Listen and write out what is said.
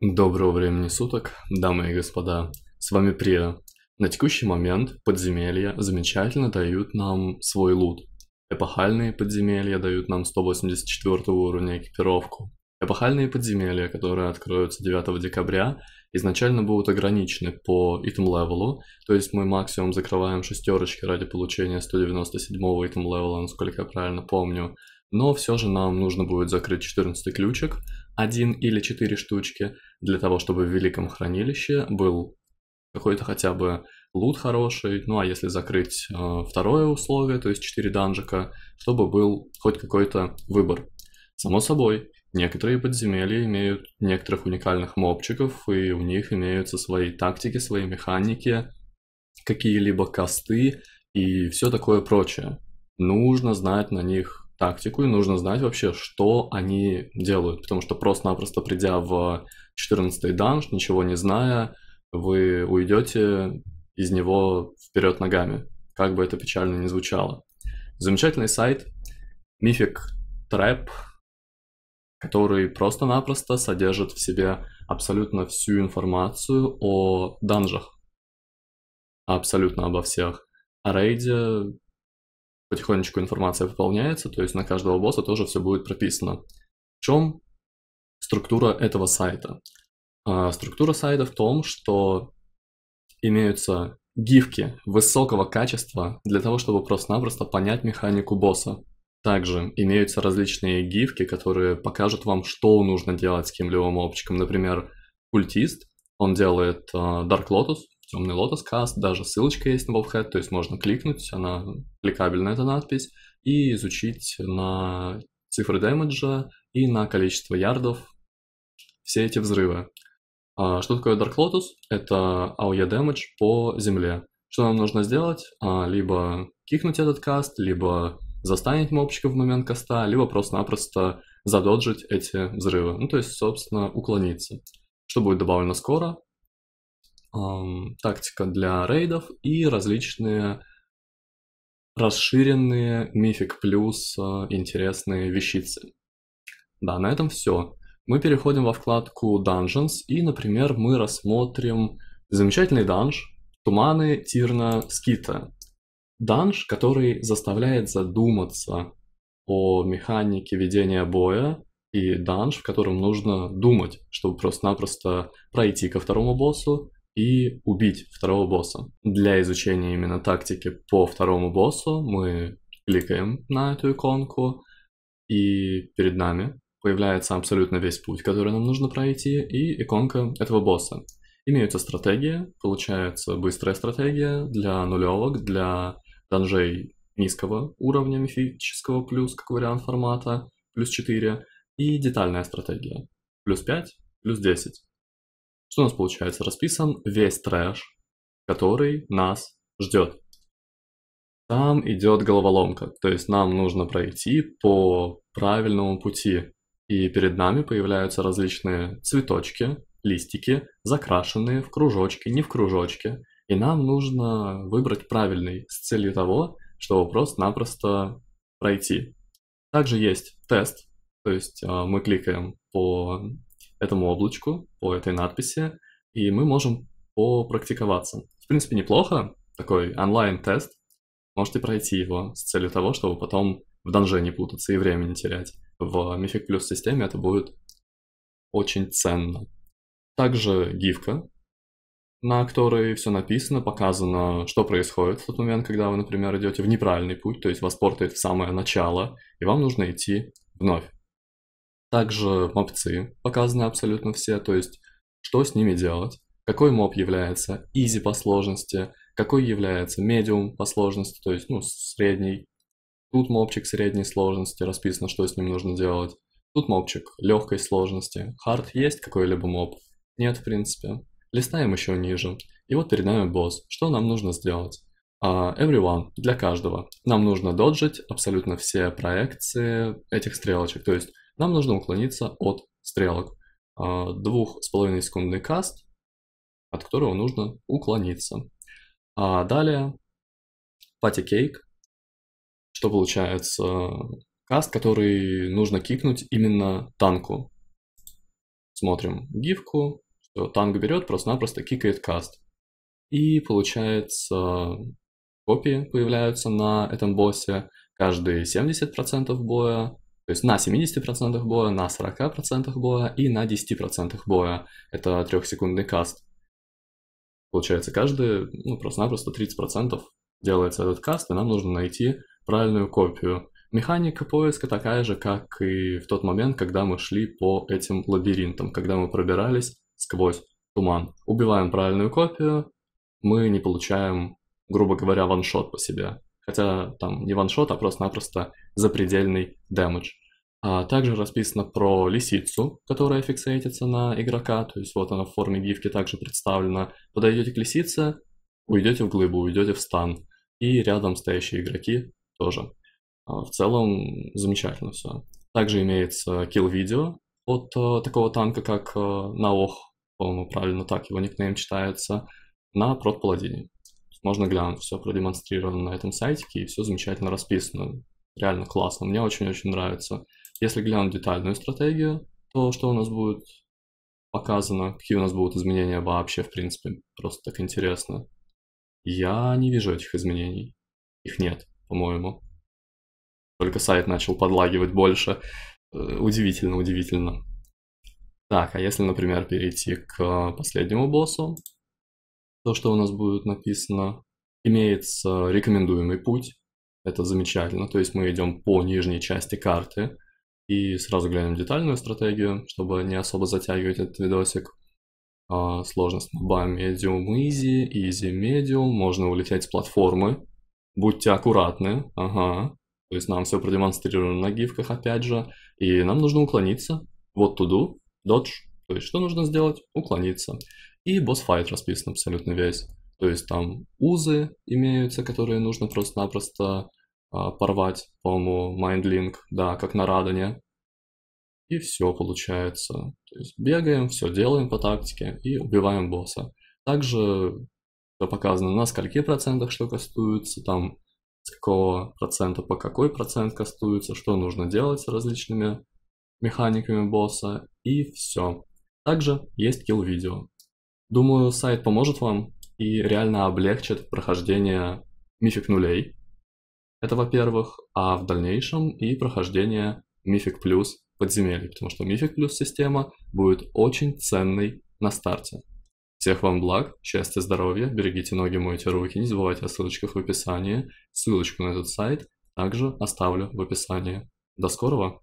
Доброго времени суток, дамы и господа. С вами Прия. На текущий момент подземелья замечательно дают нам свой лут. Эпохальные подземелья дают нам 184 уровня экипировку. Эпохальные подземелья, которые откроются 9 декабря, изначально будут ограничены по итем-левелу, то есть мы максимум закрываем шестерочки ради получения 197-го итем-левела, насколько я правильно помню, но все же нам нужно будет закрыть 14 ключик, один или четыре штучки, для того, чтобы в великом хранилище был какой-то хотя бы лут хороший, ну а если закрыть э, второе условие, то есть 4 данжика, чтобы был хоть какой-то выбор. Само собой, некоторые подземелья имеют некоторых уникальных мобчиков, и у них имеются свои тактики, свои механики, какие-либо косты и все такое прочее. Нужно знать на них тактику, и нужно знать вообще, что они делают. Потому что просто-напросто придя в 14-й данж, ничего не зная, вы уйдете из него вперед ногами. Как бы это печально ни звучало. Замечательный сайт Mythic Trap, который просто-напросто содержит в себе абсолютно всю информацию о данжах. Абсолютно обо всех. О рейде, потихонечку информация выполняется, то есть на каждого босса тоже все будет прописано. В чем структура этого сайта? А, структура сайта в том, что имеются гифки высокого качества для того, чтобы просто-напросто понять механику босса. Также имеются различные гифки, которые покажут вам, что нужно делать с кем либо мобчиком. Например, культист, он делает а, Dark Lotus, Темный Лотос Каст, даже ссылочка есть на Webhead, то есть можно кликнуть, она кликабельная, эта надпись, и изучить на цифры дэмэджа и на количество ярдов все эти взрывы. А, что такое Dark Lotus? Это AOE damage по земле. Что нам нужно сделать? А, либо кикнуть этот каст, либо застанить мобчика в момент каста, либо просто-напросто задоджить эти взрывы. Ну, то есть, собственно, уклониться. Что будет добавлено скоро? тактика для рейдов и различные расширенные Мифик Плюс а, интересные вещицы. Да, на этом все. Мы переходим во вкладку Dungeons и, например, мы рассмотрим замечательный данж Туманы Тирна Скита. Данж, который заставляет задуматься о механике ведения боя, и данж, в котором нужно думать, чтобы просто-напросто пройти ко второму боссу, и убить второго босса. Для изучения именно тактики по второму боссу мы кликаем на эту иконку, и перед нами появляется абсолютно весь путь, который нам нужно пройти, и иконка этого босса. Имеются стратегии, получается быстрая стратегия для нулевок, для данжей низкого уровня мифического плюс, как вариант формата, плюс 4, и детальная стратегия, плюс 5, плюс 10. Что у нас получается? Расписан весь трэш, который нас ждет. Там идет головоломка, то есть нам нужно пройти по правильному пути. И перед нами появляются различные цветочки, листики, закрашенные в кружочки, не в кружочки. И нам нужно выбрать правильный с целью того, чтобы просто-напросто пройти. Также есть тест, то есть э, мы кликаем по этому облачку, по этой надписи, и мы можем попрактиковаться. В принципе, неплохо, такой онлайн-тест, можете пройти его с целью того, чтобы потом в данже не путаться и время не терять. В Mythic Plus системе это будет очень ценно. Также гифка, на которой все написано, показано, что происходит в тот момент, когда вы, например, идете в неправильный путь, то есть вас портает в самое начало, и вам нужно идти вновь. Также мопцы показаны абсолютно все, то есть что с ними делать, какой моб является easy по сложности, какой является medium по сложности, то есть ну, средний. Тут мобчик средней сложности, расписано, что с ним нужно делать. Тут мобчик легкой сложности. hard есть какой-либо моб? Нет, в принципе. Листаем еще ниже. И вот перед нами босс. Что нам нужно сделать? Uh, everyone, для каждого. Нам нужно доджить абсолютно все проекции этих стрелочек. То есть нам нужно уклониться от стрелок. А, двух с половиной секундный каст, от которого нужно уклониться. А далее пати кейк, что получается каст, который нужно кикнуть именно танку. Смотрим гифку, что танк берет, просто-напросто кикает каст. И получается копии появляются на этом боссе каждые 70% боя, то есть на 70% боя, на 40% боя и на 10% боя. Это трехсекундный каст. Получается, каждый, ну, просто-напросто 30% делается этот каст, и нам нужно найти правильную копию. Механика поиска такая же, как и в тот момент, когда мы шли по этим лабиринтам, когда мы пробирались сквозь туман. Убиваем правильную копию, мы не получаем, грубо говоря, ваншот по себе. Хотя там не ваншот, а просто-напросто запредельный damage. А также расписано про лисицу, которая фиксейтится на игрока, то есть вот она в форме гифки также представлена. Подойдете к лисице, уйдете в глыбу, уйдете в стан, и рядом стоящие игроки тоже. А в целом замечательно все. Также имеется килл-видео от э, такого танка, как э, Наох, по-моему, правильно так его никнейм читается, на прот-паладине. Можно глянуть, все продемонстрировано на этом сайте, и все замечательно расписано реально классно, мне очень-очень нравится. Если глянуть детальную стратегию, то что у нас будет показано, какие у нас будут изменения вообще, в принципе, просто так интересно. Я не вижу этих изменений. Их нет, по-моему. Только сайт начал подлагивать больше. Э, удивительно, удивительно. Так, а если, например, перейти к последнему боссу, то, что у нас будет написано, имеется рекомендуемый путь, это замечательно. То есть мы идем по нижней части карты и сразу глянем детальную стратегию, чтобы не особо затягивать этот видосик. А, сложность моба медиум изи, изи медиум. Можно улететь с платформы. Будьте аккуратны. Ага. То есть нам все продемонстрировано на гифках, опять же. И нам нужно уклониться. Вот туду, do, dodge. То есть что нужно сделать? Уклониться. И босс-файт расписан абсолютно весь. То есть там узы имеются, которые нужно просто-напросто а, порвать, по-моему, майндлинг, да, как на радоне И все получается. То есть бегаем, все делаем по тактике и убиваем босса. Также все показано, на скольких процентах что кастуется, там с какого процента по какой процент кастуется, что нужно делать с различными механиками босса и все. Также есть килл-видео. Думаю, сайт поможет вам и реально облегчит прохождение мифик нулей, это, во-первых, а в дальнейшем и прохождение Mythic Plus подземелья, потому что Mythic Plus система будет очень ценной на старте. Всех вам благ, счастья, здоровья, берегите ноги, мойте руки, не забывайте о ссылочках в описании. Ссылочку на этот сайт также оставлю в описании. До скорого!